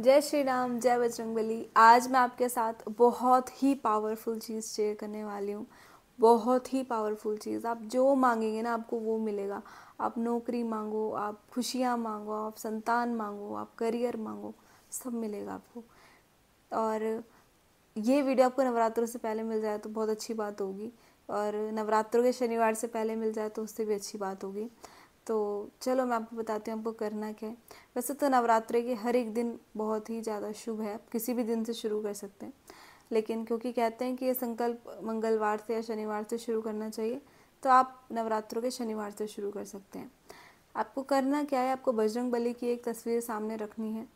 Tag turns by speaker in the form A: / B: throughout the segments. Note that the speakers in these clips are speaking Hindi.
A: जय श्री राम जय बजरंगबली आज मैं आपके साथ बहुत ही पावरफुल चीज़ शेयर करने वाली हूँ बहुत ही पावरफुल चीज़ आप जो मांगेंगे ना आपको वो मिलेगा आप नौकरी मांगो आप खुशियाँ मांगो आप संतान मांगो आप करियर मांगो सब मिलेगा आपको और ये वीडियो आपको नवरात्रों से पहले मिल जाए तो बहुत अच्छी बात होगी और नवरात्रों के शनिवार से पहले मिल जाए तो उससे भी अच्छी बात होगी तो चलो मैं आपको बताती हूँ आपको करना क्या है वैसे तो नवरात्रे के हर एक दिन बहुत ही ज़्यादा शुभ है आप किसी भी दिन से शुरू कर सकते हैं लेकिन क्योंकि कहते हैं कि ये संकल्प मंगलवार से या शनिवार से शुरू करना चाहिए तो आप नवरात्रों के शनिवार से शुरू कर सकते हैं आपको करना क्या है आपको बजरंग बली की एक तस्वीर सामने रखनी है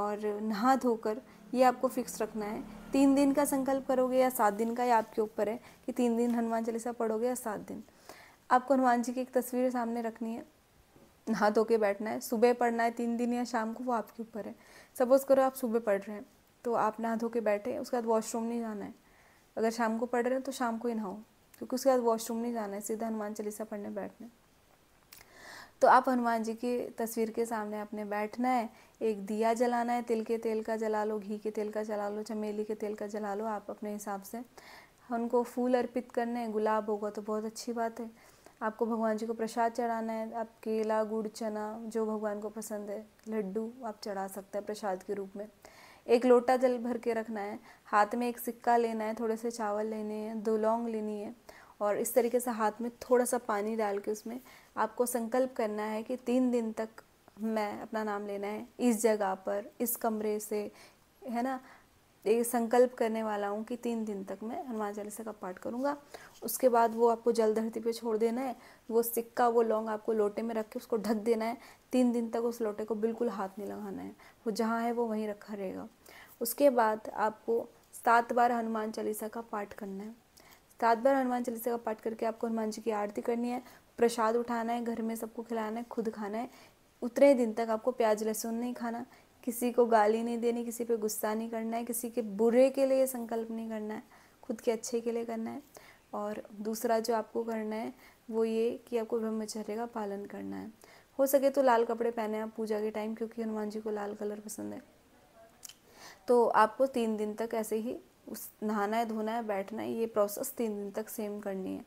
A: और नहा धोकर ये आपको फिक्स रखना है तीन दिन का संकल्प करोगे या सात दिन का ये आपके ऊपर है कि तीन दिन हनुमान चालीसा पढ़ोगे या सात दिन आपको हनुमान जी की एक तस्वीर सामने रखनी है नहा धो के बैठना है सुबह पढ़ना है तीन दिन या शाम को वो आपके ऊपर है सपोज़ करो आप सुबह पढ़ रहे हैं तो आप नहा धो के बैठे उसके बाद वॉशरूम नहीं जाना है अगर शाम को पढ़ रहे हैं तो शाम को ही नहाओ क्योंकि उसके बाद वॉशरूम नहीं जाना है सीधा हनुमान चालीसा पढ़ने बैठना है तो आप हनुमान जी की तस्वीर के सामने आपने बैठना है एक दिया जलाना है तिल के तेल का जला लो घी के तेल का जला लो चमेली के तेल का जला लो आप अपने हिसाब से उनको फूल अर्पित करने हैं गुलाब होगा तो बहुत अच्छी बात है आपको भगवान जी को प्रसाद चढ़ाना है आप केला गुड़ चना जो भगवान को पसंद है लड्डू आप चढ़ा सकते हैं प्रसाद के रूप में एक लोटा जल भर के रखना है हाथ में एक सिक्का लेना है थोड़े से चावल लेने हैं दो लौंग लेनी है और इस तरीके से हाथ में थोड़ा सा पानी डाल के उसमें आपको संकल्प करना है कि तीन दिन तक मैं अपना नाम लेना है इस जगह पर इस कमरे से है ना एक संकल्प करने वाला हूँ कि तीन दिन तक मैं हनुमान चालीसा का पाठ करूँगा उसके बाद वो आपको जल धरती पे छोड़ देना है वो सिक्का वो लौंग आपको लोटे में रख के उसको ढक देना है तीन दिन तक उस लोटे को बिल्कुल हाथ नहीं लगाना है वो जहाँ है वो वहीं रखा रहेगा उसके बाद आपको सात बार हनुमान चालीसा का पाठ करना है सात बार हनुमान चालीसा का पाठ करके आपको हनुमान जी की आरती करनी है प्रसाद उठाना है घर में सबको खिलाना है खुद खाना है उतने दिन तक आपको प्याज लहसुन नहीं खाना किसी को गाली नहीं देनी किसी पे गुस्सा नहीं करना है किसी के बुरे के लिए संकल्प नहीं करना है खुद के अच्छे के लिए करना है और दूसरा जो आपको करना है वो ये कि आपको ब्रह्मचर्य का पालन करना है हो सके तो लाल कपड़े पहने आप पूजा के टाइम क्योंकि हनुमान जी को लाल कलर पसंद है तो आपको तीन दिन तक ऐसे ही उस नहाना है धोना है बैठना है ये प्रोसेस तीन दिन तक सेम करनी है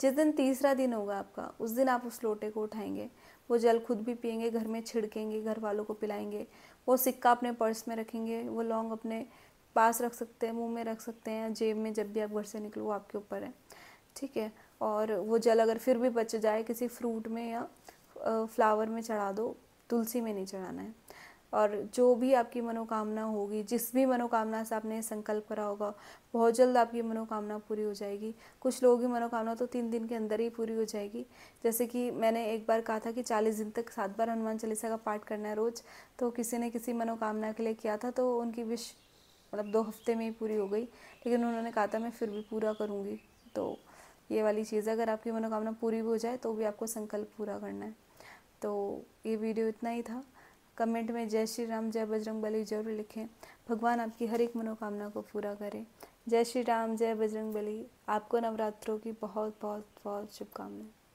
A: जिस दिन तीसरा दिन होगा आपका उस दिन आप उस लोटे को उठाएंगे वो जल खुद भी पियेंगे घर में छिड़केंगे घर वालों को पिलाएंगे वो सिक्का अपने पर्स में रखेंगे वो लौंग अपने पास रख सकते हैं मुंह में रख सकते हैं जेब में जब भी आप घर से निकलो वो आपके ऊपर है ठीक है और वो जल अगर फिर भी बच जाए किसी फ्रूट में या फ्लावर में चढ़ा दो तुलसी में नहीं चढ़ाना है और जो भी आपकी मनोकामना होगी जिस भी मनोकामना से आपने संकल्प करा होगा बहुत जल्द आपकी मनोकामना पूरी हो जाएगी कुछ लोगों की मनोकामना तो तीन दिन के अंदर ही पूरी हो जाएगी जैसे कि मैंने एक बार कहा था कि चालीस दिन तक सात बार हनुमान चालीसा का पाठ करना है रोज़ तो किसी ने किसी मनोकामना के लिए किया था तो उनकी विश मतलब दो हफ्ते में ही पूरी हो गई लेकिन उन्होंने कहा था मैं फिर भी पूरा करूँगी तो ये वाली चीज़ अगर आपकी मनोकामना पूरी भी हो जाए तो भी आपको संकल्प पूरा करना है तो ये वीडियो इतना ही था कमेंट में जय श्री राम जय बजरंग बली जरूर लिखें भगवान आपकी हर एक मनोकामना को पूरा करें जय श्री राम जय बजरंग बली आपको नवरात्रों की बहुत बहुत बहुत शुभकामनाएं